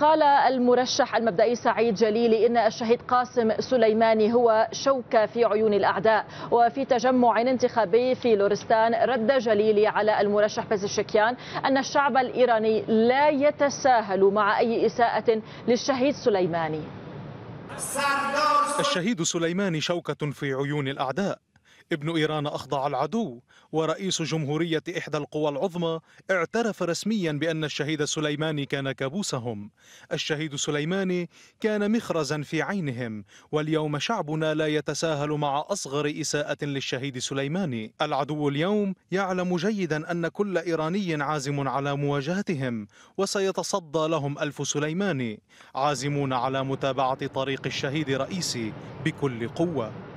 قال المرشح المبدئي سعيد جليلي إن الشهيد قاسم سليماني هو شوكة في عيون الأعداء وفي تجمع انتخابي في لورستان رد جليلي على المرشح بازشكيان أن الشعب الإيراني لا يتساهل مع أي إساءة للشهيد سليماني الشهيد سليماني شوكة في عيون الأعداء ابن إيران أخضع العدو ورئيس جمهورية إحدى القوى العظمى اعترف رسميا بأن الشهيد سليماني كان كابوسهم الشهيد سليماني كان مخرزا في عينهم واليوم شعبنا لا يتساهل مع أصغر إساءة للشهيد سليماني العدو اليوم يعلم جيدا أن كل إيراني عازم على مواجهتهم وسيتصدى لهم ألف سليماني عازمون على متابعة طريق الشهيد رئيسي بكل قوة